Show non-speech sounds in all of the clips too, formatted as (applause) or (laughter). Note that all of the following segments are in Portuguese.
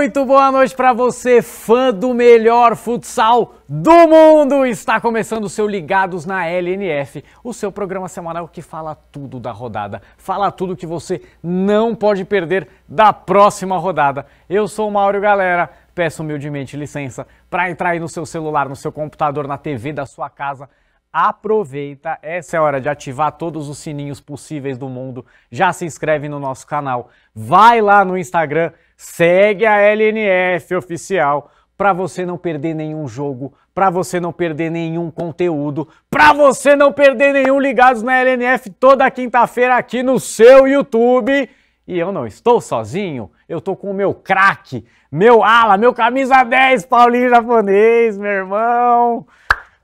Muito boa noite para você, fã do melhor futsal do mundo! Está começando o seu Ligados na LNF, o seu programa semanal que fala tudo da rodada, fala tudo que você não pode perder da próxima rodada. Eu sou o Mauro Galera, peço humildemente licença para entrar aí no seu celular, no seu computador, na TV da sua casa aproveita, essa é a hora de ativar todos os sininhos possíveis do mundo. Já se inscreve no nosso canal, vai lá no Instagram, Segue a LNF oficial para você não perder nenhum jogo, para você não perder nenhum conteúdo, para você não perder nenhum ligados na LNF toda quinta-feira aqui no seu YouTube. E eu não estou sozinho, eu tô com o meu craque, meu ala, meu camisa 10, Paulinho japonês, meu irmão.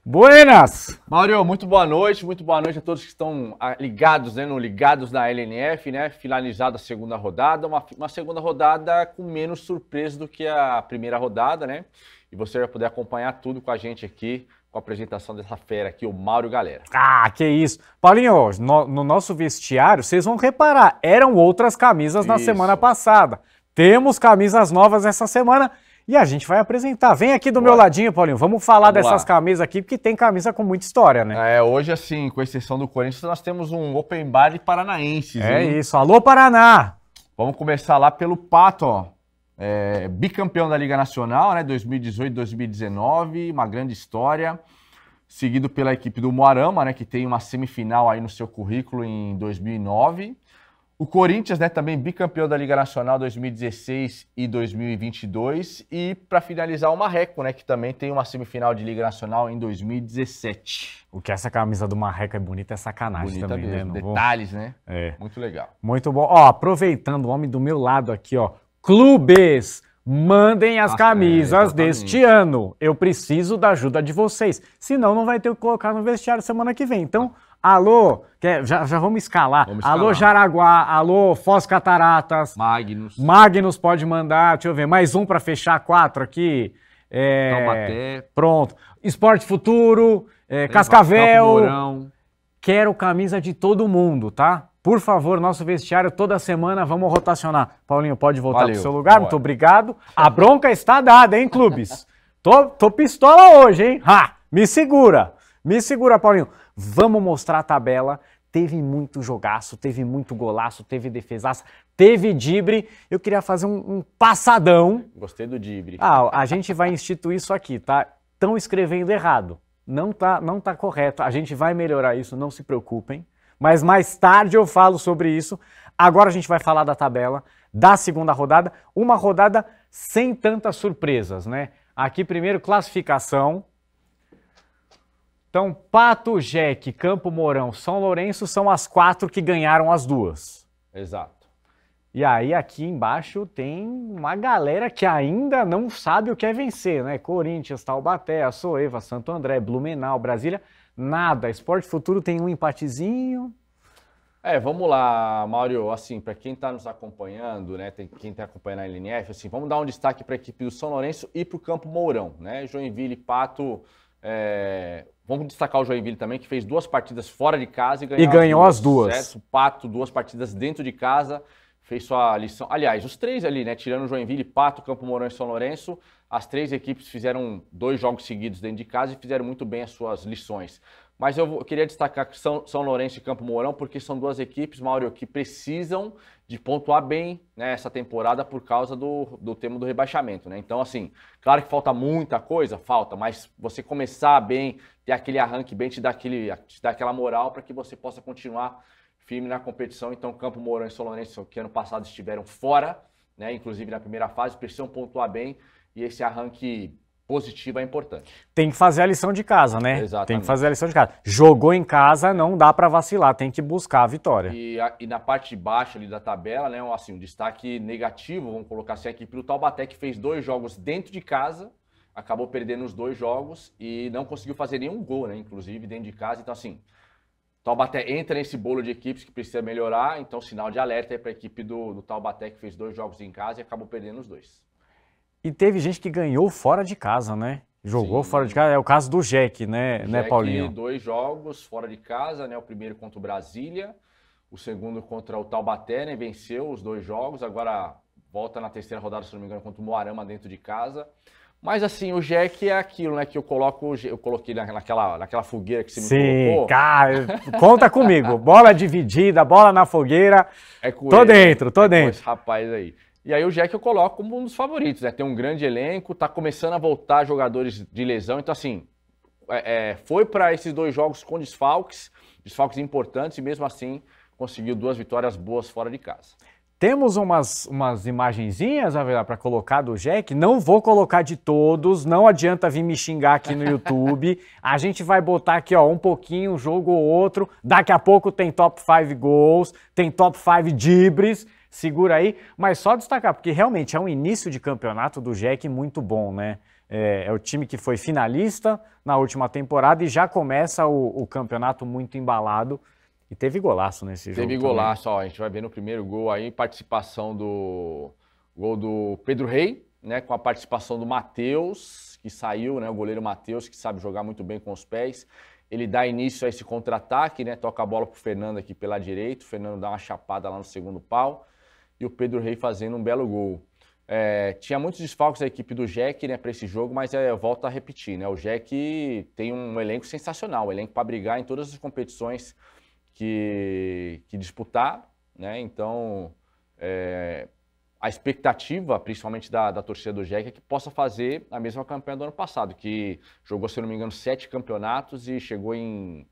Buenas! Mauro, muito boa noite, muito boa noite a todos que estão ah, ligados, né, no, ligados na LNF, né, finalizada a segunda rodada, uma, uma segunda rodada com menos surpresa do que a primeira rodada, né, e você vai poder acompanhar tudo com a gente aqui, com a apresentação dessa fera aqui, o Mauro Galera. Ah, que isso! Paulinho, no, no nosso vestiário, vocês vão reparar, eram outras camisas isso. na semana passada, temos camisas novas essa semana e a gente vai apresentar. Vem aqui do meu ladinho, Paulinho. Vamos falar Vamos dessas lá. camisas aqui, porque tem camisa com muita história, né? É, hoje, assim, com exceção do Corinthians, nós temos um Open Bar de Paranaenses. É hein? isso. Alô, Paraná! Vamos começar lá pelo Pato, ó. É, bicampeão da Liga Nacional, né? 2018, 2019, uma grande história. Seguido pela equipe do Moarama, né? Que tem uma semifinal aí no seu currículo em 2009. O Corinthians, né, também bicampeão da Liga Nacional 2016 e 2022. E para finalizar, o Marreco, né, que também tem uma semifinal de Liga Nacional em 2017. O que essa camisa do Marreco é bonita é sacanagem bonita também, mesmo. né? Não Detalhes, vou... né? É. Muito legal. Muito bom. Ó, aproveitando o homem do meu lado aqui, ó. Clubes! Mandem as ah, camisas é, deste ano. Eu preciso da ajuda de vocês. Senão, não vai ter o que colocar no vestiário semana que vem. Então. Ah Alô, quer, já, já vamos escalar. vamos escalar. Alô Jaraguá, alô Foz Cataratas. Magnus. Magnus pode mandar, deixa eu ver, mais um para fechar, quatro aqui. É, Taubaté. Pronto. Esporte Futuro, é, Cascavel. Quero camisa de todo mundo, tá? Por favor, nosso vestiário toda semana vamos rotacionar. Paulinho, pode voltar Valeu, pro seu lugar? Bora. Muito obrigado. A bronca está dada, hein, clubes? (laughs) tô, tô pistola hoje, hein? Ha! Me segura. Me segura, Paulinho. Vamos mostrar a tabela. Teve muito jogaço, teve muito golaço, teve defesaço, teve dibre. Eu queria fazer um, um passadão. Gostei do dibre. Ah, a gente vai instituir isso aqui, tá? Estão escrevendo errado. Não tá, não tá correto. A gente vai melhorar isso, não se preocupem. Mas mais tarde eu falo sobre isso. Agora a gente vai falar da tabela da segunda rodada, uma rodada sem tantas surpresas, né? Aqui primeiro classificação, então, Pato, Jeque, Campo Mourão, São Lourenço são as quatro que ganharam as duas. Exato. E aí aqui embaixo tem uma galera que ainda não sabe o que é vencer, né? Corinthians, Taubaté, Açoeva, Santo André, Blumenau, Brasília, nada. Esporte Futuro tem um empatezinho. É, vamos lá, Mauro. assim, para quem está nos acompanhando, né, tem, quem está acompanhando a LNF, assim, vamos dar um destaque para a equipe do São Lourenço e para o Campo Mourão, né? Joinville, Pato, é, Vamos destacar o Joinville também, que fez duas partidas fora de casa e ganhou, e ganhou duas, as duas. Certo? O Pato, duas partidas dentro de casa, fez sua lição. Aliás, os três ali, né? Tirando o Joinville, Pato, Campo Mourão e São Lourenço, as três equipes fizeram dois jogos seguidos dentro de casa e fizeram muito bem as suas lições. Mas eu, queria destacar que são, são Lourenço e Campo Mourão, porque são duas equipes, Mauro, que precisam de pontuar bem né, essa temporada por causa do, do tema do rebaixamento. Né? Então, assim, claro que falta muita coisa, falta, mas você começar bem, ter aquele arranque bem, te dá, aquele, te dá aquela moral para que você possa continuar firme na competição. Então, Campo Mourão e São Lourenço, que ano passado estiveram fora, né, inclusive na primeira fase, precisam pontuar bem e esse arranque positiva é importante. Tem que fazer a lição de casa, né? Exatamente. Tem que fazer a lição de casa. Jogou em casa, não dá para vacilar, tem que buscar a vitória. E, a, e, na parte de baixo ali da tabela, né, um, assim, um destaque negativo, vamos colocar assim, aqui pelo Taubaté, que fez dois jogos dentro de casa, acabou perdendo os dois jogos e não conseguiu fazer nenhum gol, né, inclusive, dentro de casa. Então, assim, Taubaté entra nesse bolo de equipes que precisa melhorar, então sinal de alerta aí para a equipe do, do Taubaté, que fez dois jogos em casa e acabou perdendo os dois. E teve gente que ganhou fora de casa, né? Jogou Sim. fora de casa. É o caso do Jack, né, né Jack, né Paulinho? dois jogos fora de casa, né? O primeiro contra o Brasília, o segundo contra o Taubaté, né? Venceu os dois jogos, agora volta na terceira rodada, se não me engano, contra o Moarama dentro de casa. Mas assim, o Jack é aquilo, né? Que eu coloco, eu coloquei naquela, naquela fogueira que você me Sim, colocou. Sim, cara, (laughs) conta comigo. Bola dividida, bola na fogueira. É com tô ele, né? dentro, tô é dentro. esse rapaz aí. E aí o Jack eu coloco como um dos favoritos, né? Tem um grande elenco, tá começando a voltar jogadores de lesão, então assim, é, é foi para esses dois jogos com desfalques, desfalques importantes, e mesmo assim conseguiu duas vitórias boas fora de casa. Temos umas, umas imagenzinhas, para colocar do Jack. Não vou colocar de todos, não adianta vir me xingar aqui no YouTube. (laughs) A gente vai botar aqui, ó, um pouquinho, um jogo ou outro. Daqui a pouco tem top 5 gols, tem top 5 dibres segura aí, mas só destacar, porque realmente é um início de campeonato do Jack muito bom, né? É, é, o time que foi finalista na última temporada e já começa o, o campeonato muito embalado. E teve golaço nesse teve jogo. Teve golaço, ó. A gente vai ver no primeiro gol aí, participação do gol do Pedro Rei, né? Com a participação do Matheus, que saiu, né? O goleiro Matheus, que sabe jogar muito bem com os pés. Ele dá início a esse contra-ataque, né? Toca a bola pro Fernando aqui pela direita. O Fernando dá uma chapada lá no segundo pau e o Pedro Rei fazendo um belo gol. É, tinha muitos desfalques da equipe do Jack né, para esse jogo, mas é, eu volto a repetir, né, o Jack tem um elenco sensacional, um elenco para brigar em todas as competições que, que disputar, né, então é, a expectativa, principalmente da, da torcida do Jack, é que possa fazer a mesma campanha do ano passado, que jogou, se não me engano, sete campeonatos e chegou em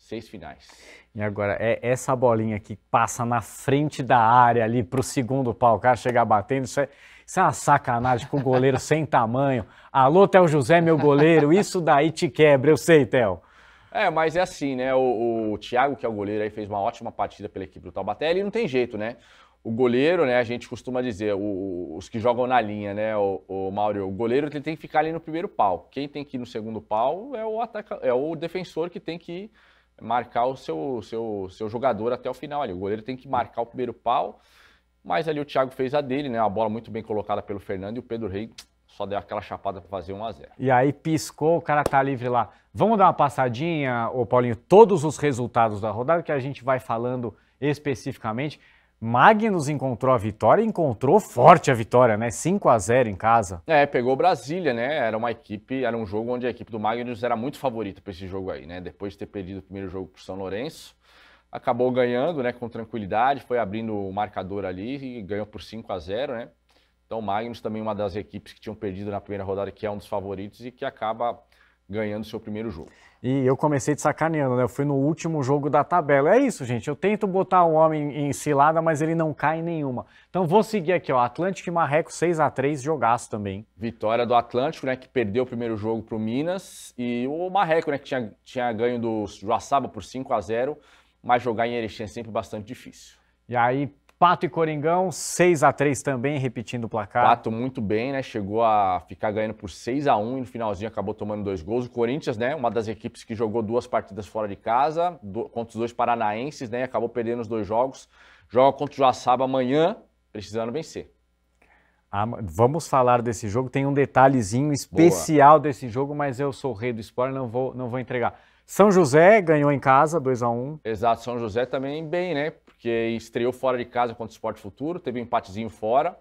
Seis finais. E agora, é essa bolinha que passa na frente da área ali para o segundo pau, o cara chegar batendo, isso é, isso é uma sacanagem com o goleiro (laughs) sem tamanho. Alô, Théo José, meu goleiro, isso daí te quebra, eu sei, Théo. É, mas é assim, né? O, o Thiago, que é o goleiro, aí fez uma ótima partida pela equipe do Taubaté, ele não tem jeito, né? O goleiro, né? A gente costuma dizer, o, os que jogam na linha, né, o, o Mauro, o goleiro ele tem que ficar ali no primeiro pau. Quem tem que ir no segundo pau é o, ataca, é o defensor que tem que ir marcar o seu, seu, seu jogador até o final ali. O goleiro tem que marcar o primeiro pau, mas ali o Thiago fez a dele, né? A bola muito bem colocada pelo Fernando e o Pedro Rei só deu aquela chapada para fazer 1 a 0. E aí piscou, o cara tá livre lá. Vamos dar uma passadinha, o Paulinho, todos os resultados da rodada que a gente vai falando especificamente. Magnus encontrou a vitória e encontrou forte a vitória, né? 5 a 0 em casa. É, pegou Brasília, né? Era uma equipe, era um jogo onde a equipe do Magnus era muito favorita para esse jogo aí, né? Depois de ter perdido o primeiro jogo para São Lourenço, acabou ganhando, né, com tranquilidade, foi abrindo o marcador ali e ganhou por 5 a 0, né? Então, o Magnus também é uma das equipes que tinham perdido na primeira rodada, que é um dos favoritos e que acaba ganhando seu primeiro jogo. E eu comecei de sacaneando, né? Eu fui no último jogo da tabela. É isso, gente. Eu tento botar o um homem em cilada, mas ele não cai em nenhuma. Então vou seguir aqui, ó. Atlântico e Marreco 6 a 3 jogaço também. Vitória do Atlântico, né? Que perdeu o primeiro jogo pro Minas. E o Marreco, né? Que tinha, tinha ganho do Joaçaba por 5 a 0 Mas jogar em Erechim é sempre bastante difícil. E aí Pato e Coringão, 6 a 3 também, repetindo o placar. Pato muito bem, né? Chegou a ficar ganhando por 6 a 1 e no finalzinho acabou tomando dois gols. O Corinthians, né? Uma das equipes que jogou duas partidas fora de casa, do, contra os dois paranaenses, né? Acabou perdendo os dois jogos. Joga contra o Joaçaba amanhã, precisando vencer. Ah, vamos falar desse jogo. Tem um detalhezinho especial Boa. desse jogo, mas eu sou o rei do spoiler, não vou, não vou entregar. São José ganhou em casa, 2 a 1 um. Exato, São José também bem, né? Porque estreou fora de casa contra o Esporte Futuro, teve um empatezinho fora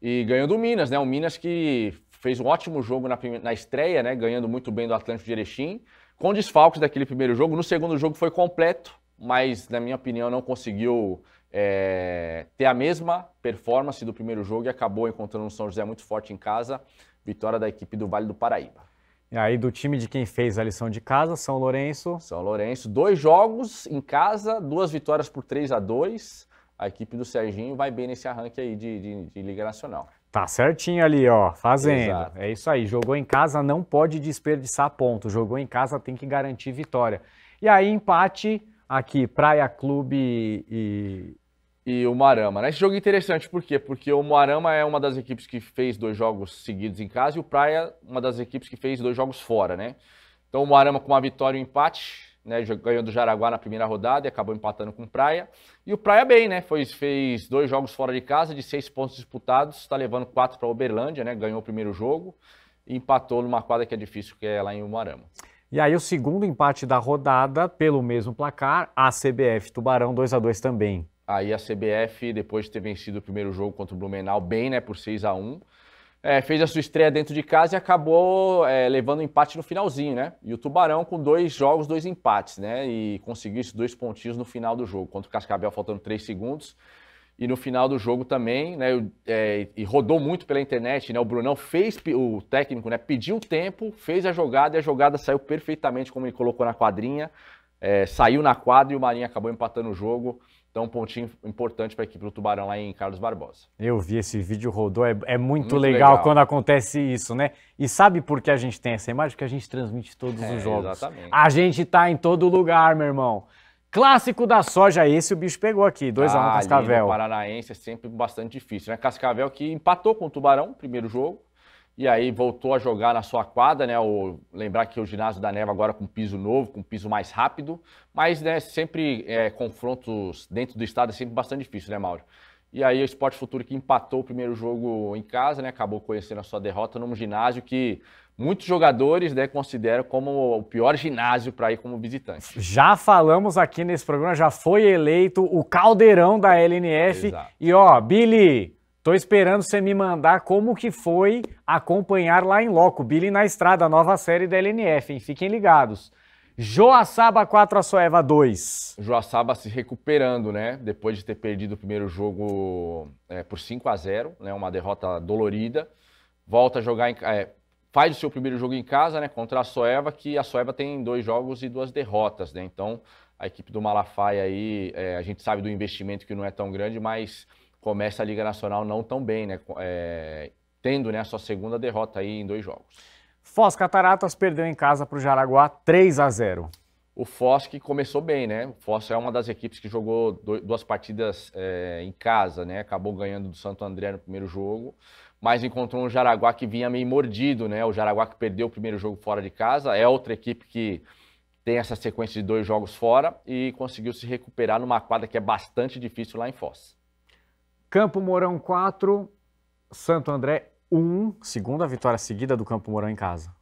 e ganhou do Minas, né? O Minas que fez um ótimo jogo na, na estreia, né? Ganhando muito bem do Atlântico de Erechim, com desfalques daquele primeiro jogo. No segundo jogo foi completo, mas na minha opinião não conseguiu é, ter a mesma performance do primeiro jogo e acabou encontrando um São José muito forte em casa. Vitória da equipe do Vale do Paraíba. E aí, do time de quem fez a lição de casa, São Lourenço. São Lourenço, dois jogos em casa, duas vitórias por 3 a 2 A equipe do Serginho vai bem nesse arranque aí de, de, de Liga Nacional. Tá certinho ali, ó, fazendo. Exato. É isso aí. Jogou em casa, não pode desperdiçar ponto. Jogou em casa, tem que garantir vitória. E aí, empate aqui, Praia Clube e, e o Moarama. Né? Esse jogo é interessante, por quê? Porque o Moarama é uma das equipes que fez dois jogos seguidos em casa e o Praia, uma das equipes que fez dois jogos fora, né? Então o Moarama com uma vitória e um empate, né? Ganhou do Jaraguá na primeira rodada e acabou empatando com o Praia. E o Praia bem, né? Foi, fez dois jogos fora de casa, de seis pontos disputados, está levando quatro para Uberlândia, né? Ganhou o primeiro jogo e empatou numa quadra que é difícil, que é lá em Moarama. E aí o segundo empate da rodada, pelo mesmo placar, a CBF Tubarão 2 a 2 também. Aí a CBF, depois de ter vencido o primeiro jogo contra o Blumenau, bem, né, por 6 a 1 é, fez a sua estreia dentro de casa e acabou é, levando um empate no finalzinho, né? E o Tubarão com dois jogos, dois empates, né? E conseguiu esses dois pontinhos no final do jogo, contra o Cascavel faltando três segundos. E no final do jogo também, né? É, e rodou muito pela internet, né? O Brunão fez, o técnico, né? Pediu tempo, fez a jogada e a jogada saiu perfeitamente como ele colocou na quadrinha. É, saiu na quadra e o Marinho acabou empatando o jogo. Então, um pontinho importante para a equipe do Tubarão lá em Carlos Barbosa. Eu vi esse vídeo, rodou. É, é muito, muito legal, legal, quando acontece isso, né? E sabe por que a gente tem essa imagem? Porque a gente transmite todos é, os jogos. Exatamente. A gente está em todo lugar, meu irmão. Clássico da soja, esse o bicho pegou aqui, 2x1 ah, um Cascavel. Paranaense é sempre bastante difícil, né? Cascavel que empatou com o Tubarão, primeiro jogo, e aí voltou a jogar na sua quadra, né? O, lembrar que o ginásio da Neva agora com piso novo, com piso mais rápido, mas né, sempre é, confrontos dentro do estado é sempre bastante difícil, né, Mauro? E aí o Esporte Futuro que empatou o primeiro jogo em casa, né? Acabou conhecendo a sua derrota num ginásio que muitos jogadores né, consideram como o pior ginásio para ir como visitante. Já falamos aqui nesse programa, já foi eleito o caldeirão da LNF. Exato. E ó, Billy, Tô esperando você me mandar como que foi acompanhar lá em loco, Billy na Estrada, nova série da LNF, hein? Fiquem ligados. Joaçaba 4, Soeva 2. Joaçaba se recuperando, né? Depois de ter perdido o primeiro jogo é, por 5 a 0 né? Uma derrota dolorida. Volta a jogar, em, é, faz o seu primeiro jogo em casa, né? Contra a Soeva, que a Soeva tem dois jogos e duas derrotas, né? Então, a equipe do Malafaia aí, é, a gente sabe do investimento que não é tão grande, mas começa a Liga Nacional não tão bem, né? É, tendo né, a sua segunda derrota aí em dois jogos. Foz Cataratas perdeu em casa para o Jaraguá 3 a 0. O Foz que começou bem, né? O Foz é uma das equipes que jogou duas partidas é, em casa, né? Acabou ganhando do Santo André no primeiro jogo, mas encontrou um Jaraguá que vinha meio mordido, né? O Jaraguá que perdeu o primeiro jogo fora de casa. É outra equipe que tem essa sequência de dois jogos fora e conseguiu se recuperar numa quadra que é bastante difícil lá em Foz. Campo Mourão 4, Santo André 1. Segunda vitória seguida do Campo Mourão em casa.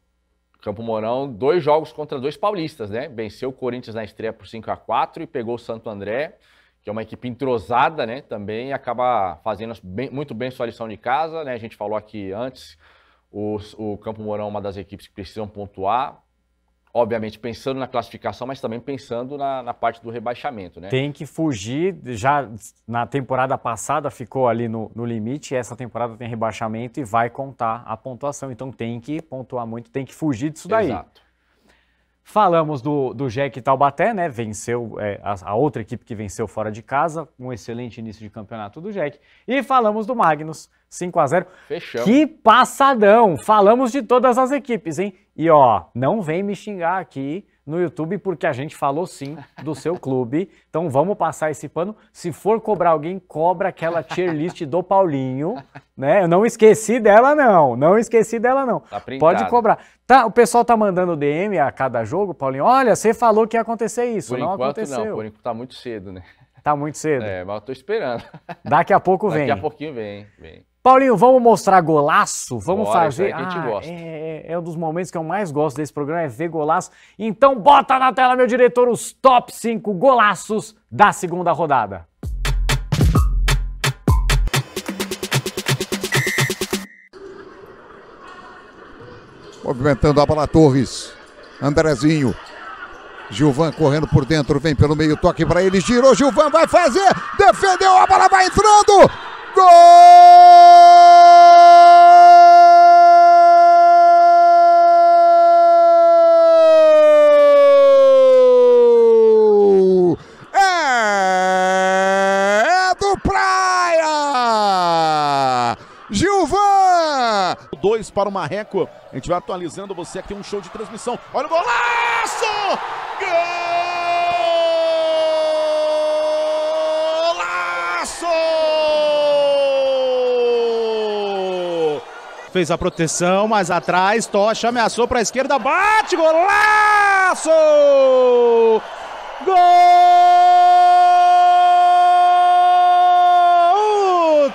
Campo Mourão, dois jogos contra dois paulistas, né? Venceu o Corinthians na estreia por 5 a 4 e pegou o Santo André, que é uma equipe entrosada, né? Também acaba fazendo bem, muito bem sua lição de casa, né? A gente falou aqui antes, o, o Campo Mourão é uma das equipes que precisam pontuar obviamente pensando na classificação, mas também pensando na, na, parte do rebaixamento, né? Tem que fugir, já na temporada passada ficou ali no, no limite, essa temporada tem rebaixamento e vai contar a pontuação, então tem que pontuar muito, tem que fugir disso daí. Exato. Falamos do, do Jack Taubaté, né? Venceu é, a, a, outra equipe que venceu fora de casa, um excelente início de campeonato do Jack. E falamos do Magnus, 5 a 0 Fechamos. Que passadão! Falamos de todas as equipes, hein? E ó, não vem me xingar aqui no YouTube porque a gente falou sim do seu clube. Então vamos passar esse pano. Se for cobrar alguém, cobra aquela tier list do Paulinho, né? Eu não esqueci dela não, não esqueci dela não. Tá Pode cobrar. Tá, o pessoal tá mandando DM a cada jogo, Paulinho. Olha, você falou que ia acontecer isso, por não enquanto, aconteceu. Não, por enquanto tá muito cedo, né? Tá muito cedo. É, mas eu tô esperando. Daqui a pouco Daqui vem. Daqui a pouquinho vem, vem. Paulinho, vamos mostrar golaço? Vamos Bora, fazer. É ah, é, é, é, um dos momentos que eu mais gosto desse programa, é ver golaço. Então bota na tela, meu diretor, os top 5 golaços da segunda rodada. Movimentando a bola Torres. Andrezinho. Gilvan correndo por dentro, vem pelo meio, toque para ele, girou, Gilvan vai fazer, defendeu, a bola vai entrando, Gol! É do Praia! Gilvan! Dois para o Marreco. A gente vai atualizando você aqui um show de transmissão. Olha o golaço! Gol! fez a proteção, mas atrás, Tocha ameaçou para a esquerda, bate, golaço! Gol!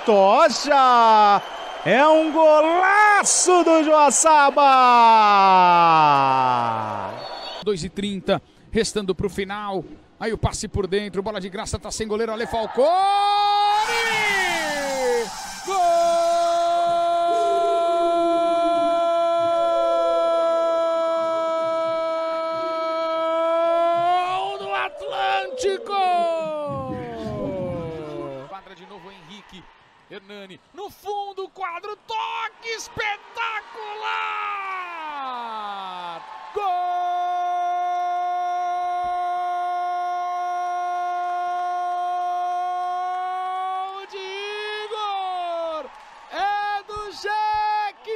Tocha! É um golaço do Joaçaba! 2 e 30 restando para o final. Aí o passe por dentro, bola de graça, tá sem goleiro, Ale Falcone! Gol! Hernani. No fundo do quadro, toque espetacular! Gol de Igor! É do Jeque!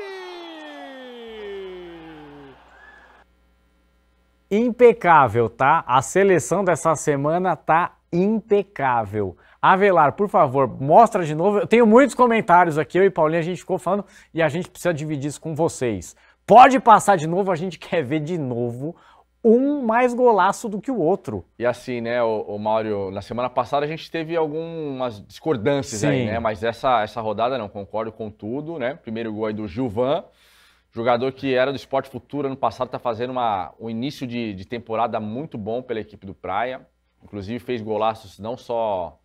Impecável, tá? A seleção dessa semana tá impecável. Avelar, por favor, mostra de novo. Eu tenho muitos comentários aqui, eu e Paulinho a gente ficou falando e a gente precisa dividir isso com vocês. Pode passar de novo, a gente quer ver de novo um mais golaço do que o outro. E assim, né, o, o na semana passada a gente teve algumas discordâncias Sim. aí, né? Mas essa, essa rodada não, concordo com tudo, né? Primeiro gol aí do Gilvan, jogador que era do Esporte Futuro ano passado, tá fazendo uma, um início de, de temporada muito bom pela equipe do Praia. Inclusive fez golaços não só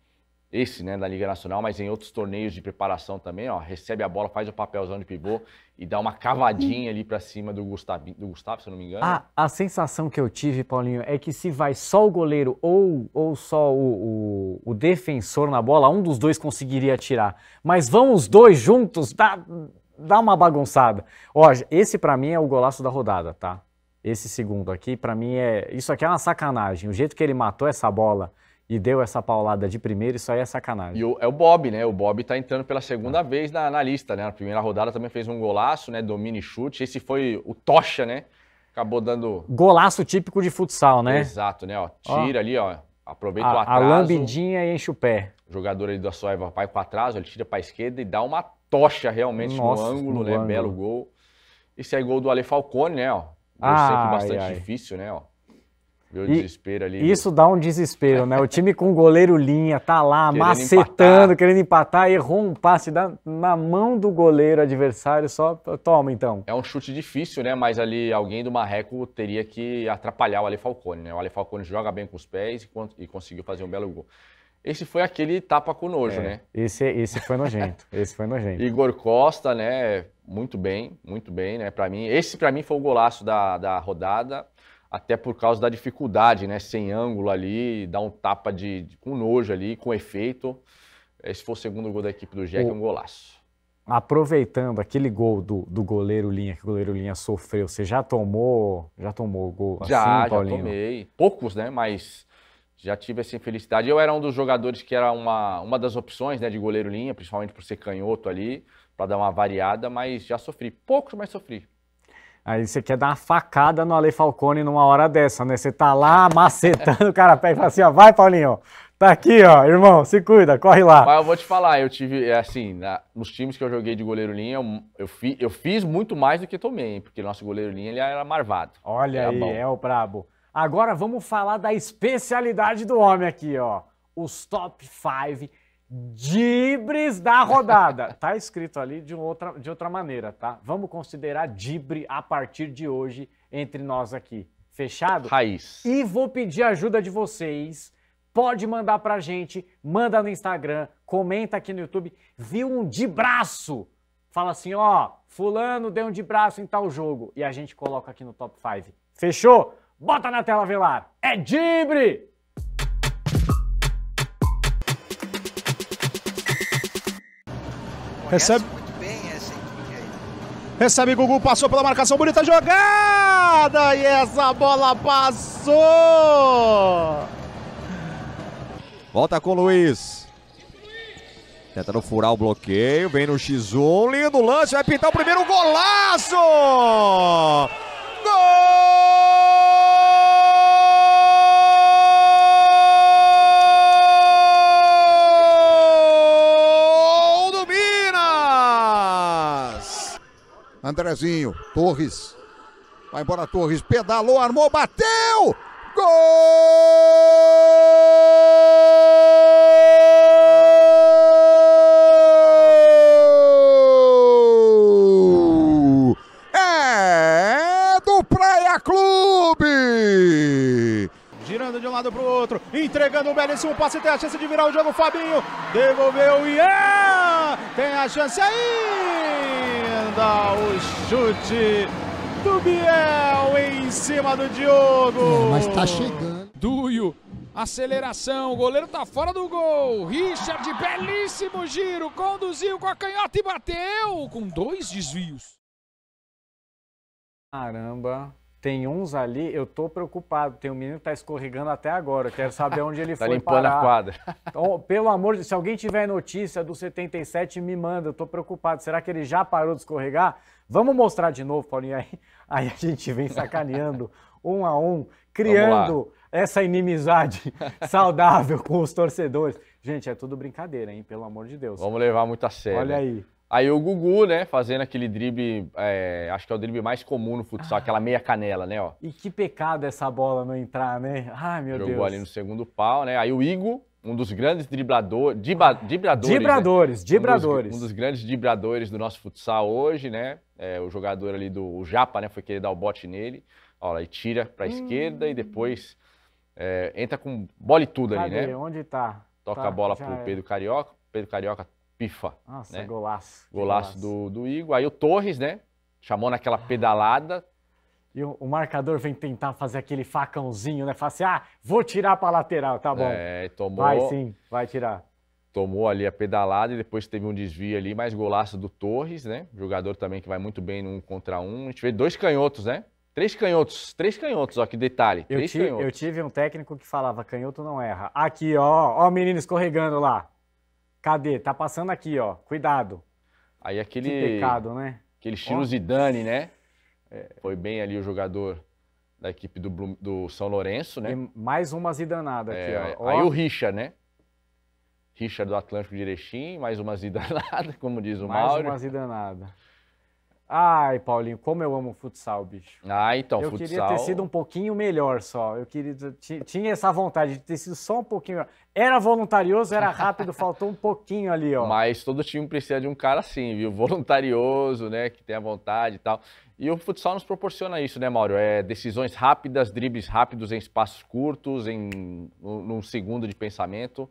esse, né, da Liga Nacional, mas em outros torneios de preparação também, ó, recebe a bola, faz o papelzão de pivô e dá uma cavadinha ali para cima do Gustavo, do Gustavo, se eu não me engano. A, a sensação que eu tive, Paulinho, é que se vai só o goleiro ou, ou só o, o, o defensor na bola, um dos dois conseguiria tirar. Mas vão os dois juntos, dá, dá uma bagunçada. Ó, esse para mim é o golaço da rodada, tá? esse segundo aqui, para mim é. Isso aqui é uma sacanagem. O jeito que ele matou essa bola e deu essa paulada de primeiro, isso aí é sacanagem. E o, é o Bob, né? O Bob tá entrando pela segunda é. vez na, na lista, né? Na primeira rodada também fez um golaço, né? Domina e chute. Esse foi o Tocha, né? Acabou dando. Golaço típico de futsal, né? Exato, né? Ó, tira ó. ali, ó. Aproveita a, o atraso. A lambidinha e enche o pé. O jogador ali da Soeva vai com trás, ele tira para esquerda e dá uma tocha realmente Nossa, no ângulo, no né? Ângulo. Belo gol. Esse é gol do Ale Falcone, né? Ó. ah, sempre bastante ai, ai. difícil, né? Ó ali. Isso dá um desespero, né? O time com goleiro linha, tá lá, querendo macetando, empatar. querendo empatar, errou um passe dá na mão do goleiro adversário, só toma então. É um chute difícil, né? Mas ali alguém do Marreco teria que atrapalhar o Ale Falcone, né? O Ale Falcone joga bem com os pés e, conseguiu fazer um belo gol. Esse foi aquele tapa com nojo, é, né? Esse, esse foi nojento, (laughs) esse foi nojento. Igor Costa, né? Muito bem, muito bem, né? Para mim, esse para mim foi o golaço da, da rodada até por causa da dificuldade, né? Sem ângulo ali, dá um tapa de, de com nojo ali, com efeito. Esse foi o segundo gol da equipe do Jack, é o... um golaço. Aproveitando aquele gol do, do goleiro Linha, que o goleiro Linha sofreu, você já tomou, já tomou gol assim, já, Paulinho? Já, tomei. Poucos, né? Mas já tive essa infelicidade. Eu era um dos jogadores que era uma, uma das opções né, de goleiro Linha, principalmente por ser canhoto ali, para dar uma variada, mas já sofri. Poucos, mas sofri. Aí você quer dar uma facada no Ale Falcone numa hora dessa, né? Você tá lá macetando, (laughs) o cara pega assim, ó, vai Paulinho, tá aqui, ó, irmão, se cuida, corre lá. Mas eu vou te falar, eu tive, é assim, na, nos times que eu joguei de goleiro linha, eu, eu, fi, eu fiz muito mais do que tomei, porque o nosso goleiro linha, ele era marvado. Olha era aí, bom. é o brabo. Agora vamos falar da especialidade do homem aqui, ó, os top 5 Dibres da rodada. Tá escrito ali de, outra, de outra maneira, tá? Vamos considerar dibre a partir de hoje entre nós aqui. Fechado? Raiz. E vou pedir a ajuda de vocês. Pode mandar pra gente, manda no Instagram, comenta aqui no YouTube. Viu um de braço? Fala assim, ó, fulano deu um de braço em tal jogo. E a gente coloca aqui no top 5. Fechou? Bota na tela, Velar. É dibre! Recebe. Recebe Gugu, passou pela marcação, bonita jogada! E essa bola passou! Volta com o Luiz. Tentando furar o bloqueio, vem no X1, lindo lance, vai pintar o primeiro golaço! Gol! Andrezinho, Torres. Vai embora Torres, pedalou, armou, bateu! Gol! É do Praia Clube! Girando de um lado para o outro, entregando um belíssimo passe, tem a chance de virar o jogo, Fabinho devolveu e tem a chance aí! manda o chute do Biel em cima do Diogo. É, mas tá chegando. Duio, aceleração, o goleiro tá fora do gol. Richard, belíssimo giro, conduziu com a canhota e bateu com dois desvios. Caramba. Tem uns ali, eu tô preocupado. Tem um menino que tá escorregando até agora. Eu quero saber onde ele (laughs) tá foi limpando parar. a quadra. (laughs) Então, pelo amor de Deus, se alguém tiver notícia do 77, me manda. Eu tô preocupado. Será que ele já parou de escorregar? Vamos mostrar de novo, Paulinho. Aí, (laughs) aí a gente vem sacaneando um a um, criando essa inimizade saudável com os torcedores. Gente, é tudo brincadeira, hein? Pelo amor de Deus. Vamos levar muito a sério. Olha aí. Aí o Gugu, né, fazendo aquele drible, é, acho que é o drible mais comum no futsal, ah, aquela meia canela, né, ó. E que pecado essa bola não entrar, né? Ai, meu Jogou Deus. Jogou ali no segundo pau, né? Aí o Igor, um dos grandes driblador, dibra, dribladores... dibradores. né? dibradores. Um, um dos, grandes dribladores do nosso futsal hoje, né? É, o jogador ali do o Japa, né, foi querer dar o bote nele. Olha, e tira pra hum. esquerda e hum. depois é, entra com bola e tudo Cadê? ali, né? onde tá? Toca tá, a bola pro Pedro Carioca, Pedro Carioca pifa. Nossa, né? golaço. Golaço, golaço. Do, do Igor. Aí o Torres, né? Chamou naquela ah. pedalada. E o, o, marcador vem tentar fazer aquele facãozinho, né? Fala assim, ah, vou tirar pra lateral, tá bom. É, tomou. Vai sim, vai tirar. Tomou ali a pedalada e depois teve um desvio ali, mais golaço do Torres, né? Jogador também que vai muito bem no um contra um. A gente vê dois canhotos, né? Três canhotos, três canhotos, ó, que detalhe. Eu, tive, eu tive um técnico que falava, canhoto não erra. Aqui, ó, ó o menino escorregando lá. Cadê? Tá passando aqui, ó. Cuidado. Aí aquele. Que pecado, né? Aquele estilo Zidane, né? Foi bem ali o jogador da equipe do, do São Lourenço, né? E mais uma zidanada aqui, é, ó. Aí ó. o Richard, né? Richard do Atlântico de Erechim, mais uma zidanada, (laughs) como diz o mais Mauro. Mais uma zidanada. Ai, Paulinho, como eu amo futsal, bicho. Ah, então, eu futsal. Eu queria ter sido um pouquinho melhor só. Eu queria tinha essa vontade de ter sido só um pouquinho. Era voluntarioso, era rápido, (laughs) faltou um pouquinho ali, ó. Mas todo time precisa de um cara assim, viu? Voluntarioso, né, que tem a vontade e tal. E o futsal nos proporciona isso, né, Mauro? É decisões rápidas, dribles rápidos em espaços curtos, em num segundo de pensamento.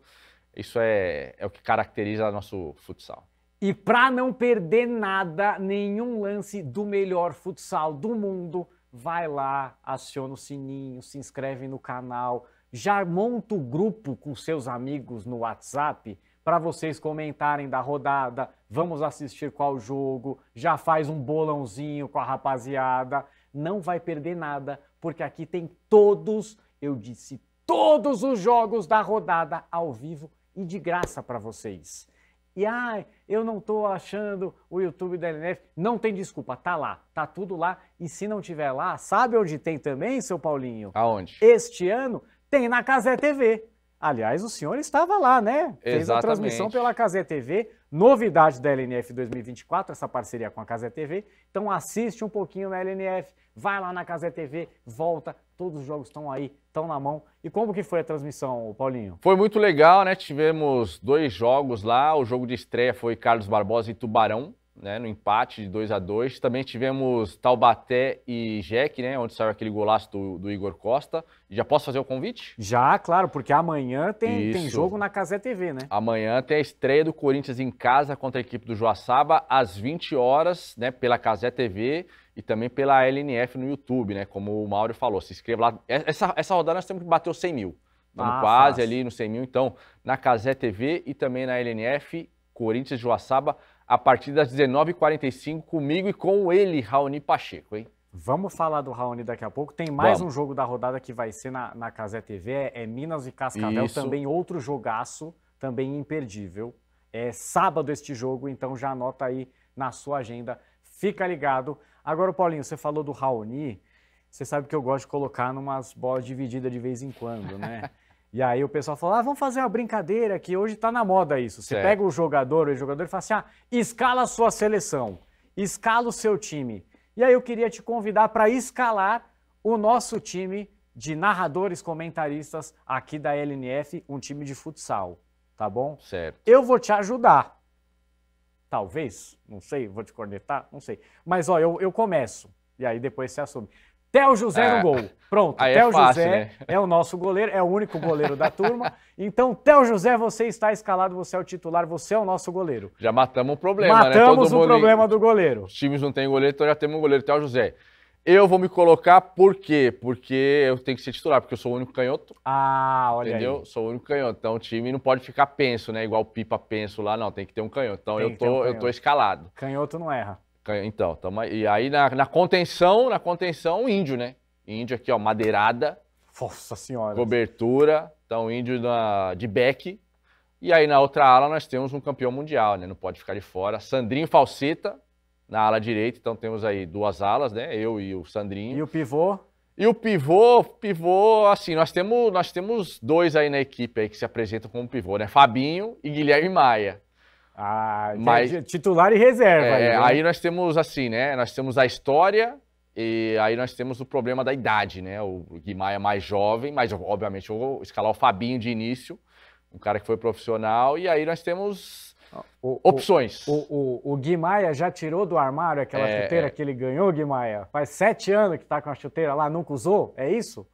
Isso é, é o que caracteriza nosso futsal. E para não perder nada, nenhum lance do melhor futsal do mundo, vai lá, aciona o sininho, se inscreve no canal, já monta o grupo com seus amigos no WhatsApp para vocês comentarem da rodada, vamos assistir qual jogo, já faz um bolãozinho com a rapaziada, não vai perder nada, porque aqui tem todos, eu disse todos os jogos da rodada ao vivo e de graça para vocês. E ah, eu não estou achando o YouTube da LNF. Não tem desculpa, tá lá, tá tudo lá. E se não tiver lá, sabe onde tem também, seu Paulinho? Aonde? Este ano tem na Casé TV. Aliás, o senhor estava lá, né? Exatamente. Fez a transmissão pela Casé TV, novidade da LNF 2024, essa parceria com a Casé TV. Então assiste um pouquinho na LNF, vai lá na Casé TV, volta, todos os jogos estão aí estão na mão. E como que foi a transmissão, Paulinho? Foi muito legal, né? Tivemos dois jogos lá. O jogo de estreia foi Carlos Barbosa e Tubarão né, no empate de 2 a 2 Também tivemos Taubaté e Jack, né, onde saiu aquele golaço do, do, Igor Costa. Já posso fazer o convite? Já, claro, porque amanhã tem, tem jogo na Casé TV, né? Amanhã tem a estreia do Corinthians em casa contra a equipe do Joaçaba, às 20 horas, né, pela Casé TV e também pela LNF no YouTube, né? Como o Mauro falou, se inscreva lá. É, essa, essa rodada nós temos que bater os 100 mil. Estamos ah, quase fácil. ali no 100 mil. Então, na Casé TV e também na LNF, Corinthians Joaçaba, a partir das 19h45, comigo e com ele, Raoni Pacheco, hein? Vamos falar do Raoni daqui a pouco. Tem mais Vamos. um jogo da rodada que vai ser na, na Casé TV, é, é, Minas e Cascavel, Isso. também outro jogaço, também imperdível. É sábado este jogo, então já anota aí na sua agenda, fica ligado. Agora, Paulinho, você falou do Raoni, você sabe que eu gosto de colocar numas bolas divididas de vez em quando, né? (laughs) E aí o pessoal falou: ah, vamos fazer uma brincadeira que hoje está na moda isso. Você certo. pega o jogador, o jogador e fala assim: ah, escala a sua seleção, escala o seu time. E aí eu queria te convidar para escalar o nosso time de narradores comentaristas aqui da LNF, um time de futsal, tá bom? Certo. Eu vou te ajudar. Talvez, não sei, vou te cornetar, não sei. Mas ó, eu, eu começo. E aí depois você assume. Theo José é. no gol. Pronto, Aí é Theo é fácil, José né? é o nosso goleiro, é o único goleiro da turma. Então, Theo José, você está escalado, você é o titular, você é o nosso goleiro. Já matamos o problema, matamos né? Matamos o problema do goleiro. Os times não têm goleiro, então já temos um goleiro, Theo José. Eu vou me colocar por quê? Porque eu tenho que ser titular, porque eu sou o único canhoto. Ah, olha Entendeu? Aí. Sou o único canhoto. Então o time não pode ficar penso, né? Igual o Pipa penso lá, não. Tem que ter um canhoto. Então eu tô, um canhoto. eu tô escalado. Canhoto não erra. Então, tamo, e aí na, na, contenção, na contenção, índio, né? Índio aqui, ó, madeirada. Nossa senhora. Cobertura. Então, índio na, de back. E aí na outra ala nós temos um campeão mundial, né? Não pode ficar de fora. Sandrinho Falseta na ala direita. Então temos aí duas alas, né? Eu e o Sandrinho. E o pivô? E o pivô, pivô, assim, nós temos, nós temos dois aí na equipe aí que se apresentam como pivô, né? Fabinho e Guilherme Maia. Ah, mas, titular e reserva. É, aí, né? aí, nós temos assim, né? Nós temos a história e aí nós temos o problema da idade, né? O Guimarães é mais jovem, mas obviamente eu vou escalar o Fabinho de início, um cara que foi profissional, e aí nós temos o, opções. O, o, o Guimaia já tirou do armário aquela é, chuteira é. que ele ganhou, Guimaia? Faz sete anos que tá com a chuteira lá, nunca usou? É isso?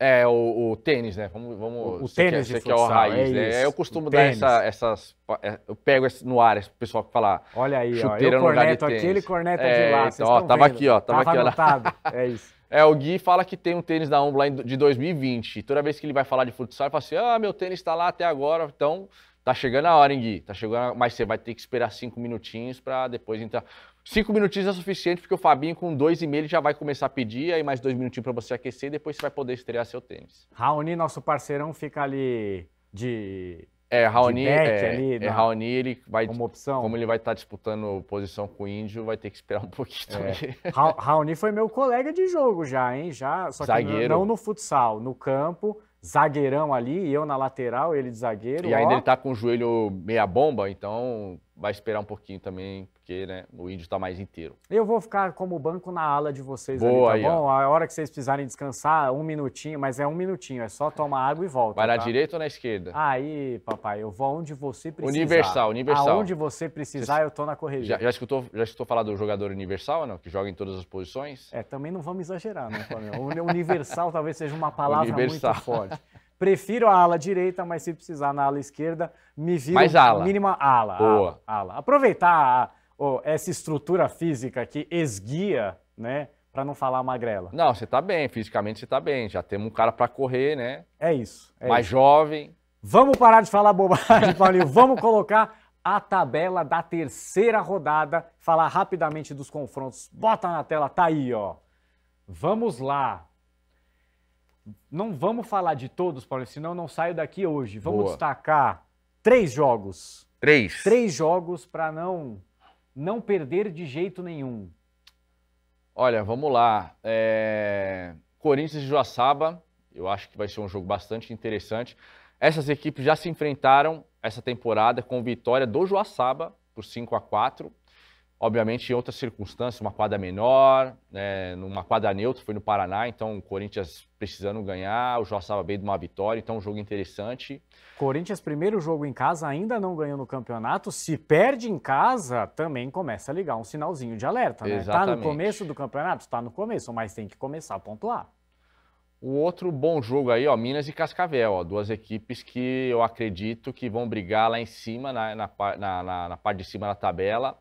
É, o, o, tênis, né? Vamos, vamos, o, o tênis quer, de futsal, que né? é o raiz, é né? eu costumo dar essa, essas... É, eu pego esse, no ar, esse pessoal que fala... Olha aí, ó, eu corneto aqui, ele corneta é, de lá, então, ó, tava vendo? aqui, ó. Tava, tava aqui, anotado, ó, (laughs) é isso. É, o Gui fala que tem um tênis da Umbro lá de 2020. Toda vez que ele vai falar de futsal, ele fala assim, ah, meu tênis tá lá até agora, então... Tá chegando a hora, hein, Gui? Tá chegando a... Mas você vai ter que esperar cinco minutinhos para depois entrar. Cinco minutinhos é suficiente, porque o Fabinho, com dois e meio, ele já vai começar a pedir, aí mais dois minutinhos para você aquecer, e depois você vai poder estrear seu tênis. Raoni, nosso parceirão, fica ali de. É, Raoni, de é, ali, é, Raoni, ele vai. Como opção. Como ele vai estar tá disputando posição com o Índio, vai ter que esperar um (laughs) pouquinho É. Ra Raoni foi meu colega de jogo já, hein? Já, só que Zagueiro. não no futsal, no campo zagueirão ali, eu na lateral, ele de zagueiro. E ainda ó. ele tá com o joelho meia bomba, então vai esperar um pouquinho também, porque né, o índio está mais inteiro. Eu vou ficar como banco na ala de vocês Boa, ali, tá aí, bom? Ó. A hora que vocês precisarem descansar, um minutinho, mas é um minutinho, é só tomar água e volta. Vai na tá? direita ou na esquerda? Aí, papai, eu vou onde você precisar. Universal, universal. Aonde você precisar, eu tô na correria. Já, já, escutou, já escutou falar do jogador universal, não? Que joga em todas as posições? É, também não vamos exagerar, né, Flamengo? universal talvez seja uma palavra universal. muito forte. Prefiro a ala direita, mas se precisar na ala esquerda, me viro Mais ala. mínima ala, Boa. ala, ala. Aproveitar a, oh, essa estrutura física que esguia, né? Para não falar magrela. Não, você está bem, fisicamente você está bem. Já temos um cara para correr, né? É isso. É Mais isso. jovem. Vamos parar de falar bobagem, Paulinho. Vamos colocar a tabela da terceira rodada, falar rapidamente dos confrontos. Bota na tela, tá aí, ó. Vamos lá não vamos falar de todos, Paulo, senão eu não saio daqui hoje. Vamos Boa. destacar três jogos. Três. Três jogos para não não perder de jeito nenhum. Olha, vamos lá. É... Corinthians e Joaçaba, eu acho que vai ser um jogo bastante interessante. Essas equipes já se enfrentaram essa temporada com vitória do Joaçaba por 5 a 4 Obviamente, em outras circunstâncias, uma quadra menor, né, numa quadra neutra, foi no Paraná, então o Corinthians precisando ganhar, o Jó estava bem de uma vitória, então um jogo interessante. Corinthians, primeiro jogo em casa, ainda não ganhou no campeonato, se perde em casa, também começa a ligar um sinalzinho de alerta, né? Está no começo do campeonato? Está no começo, mas tem que começar a pontuar. O outro bom jogo aí, ó, Minas e Cascavel, ó, duas equipes que eu acredito que vão brigar lá em cima, na, na, na, na parte de cima da tabela,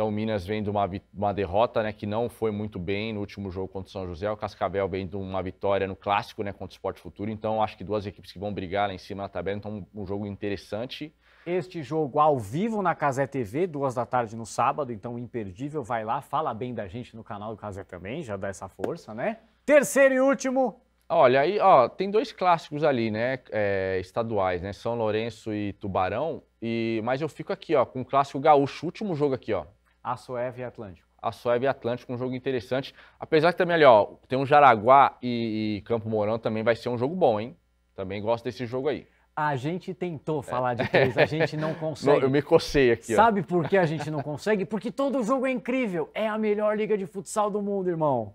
então o Minas vem de uma, uma derrota né, que não foi muito bem no último jogo contra o São José. O Cascavel vem de uma vitória no clássico né, contra o Esporte Futuro. Então acho que duas equipes que vão brigar lá em cima na tabela. Então um jogo interessante. Este jogo ao vivo na Casé TV, duas da tarde no sábado, então imperdível. Vai lá, fala bem da gente no canal do Casé também, já dá essa força, né? Terceiro e último. Olha, aí ó, tem dois clássicos ali, né? É, estaduais, né? São Lourenço e Tubarão. E, mas eu fico aqui, ó, com o clássico gaúcho, último jogo aqui, ó. Assoev e Atlântico. Assoev e Atlântico, um jogo interessante. Apesar que também ali, ó, tem um Jaraguá e, e Campo Mourão também vai ser um jogo bom, hein? Também gosto desse jogo aí. A gente tentou é. falar de três, a gente não (laughs) consegue. Não, eu me cocei aqui. Ó. Sabe por que a gente não consegue? Porque todo jogo é incrível. É a melhor liga de futsal do mundo, irmão.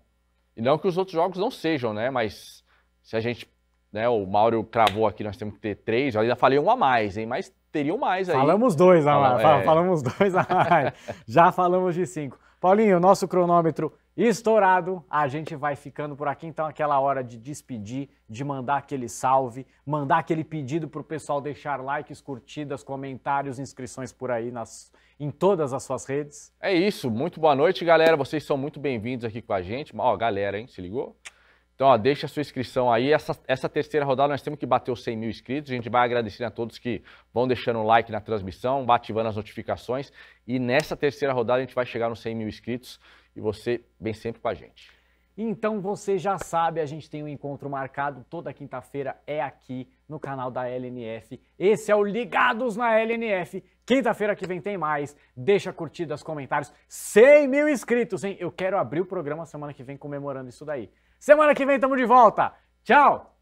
E não que os outros jogos não sejam, né? Mas se a gente. Né, o Mauro cravou aqui, nós temos que ter três. Eu ainda falei um a mais, hein? Mas teriam mais aí. Falamos dois a mais, é. falamos dois a mais. (laughs) Já falamos de cinco. Paulinho, nosso cronômetro estourado, a gente vai ficando por aqui, então aquela hora de despedir, de mandar aquele salve, mandar aquele pedido para o pessoal deixar likes, curtidas, comentários, inscrições por aí nas, em todas as suas redes. É isso, muito boa noite, galera, vocês são muito bem-vindos aqui com a gente. Ó, galera, hein, se ligou? Então, ó, deixa a sua inscrição aí. Essa, essa terceira rodada nós temos que bater os 100 mil inscritos. A gente vai agradecer a todos que vão deixando um like na transmissão, ativando as notificações. E nessa terceira rodada a gente vai chegar nos 100 mil inscritos e você vem sempre com a gente. Então você já sabe, a gente tem um encontro marcado toda quinta-feira, é aqui no canal da LNF. Esse é o Ligados na LNF. Quinta-feira que vem tem mais. Deixa curtidas, comentários. 100 mil inscritos, hein? Eu quero abrir o programa semana que vem comemorando isso daí. Semana que vem estamos de volta. Tchau!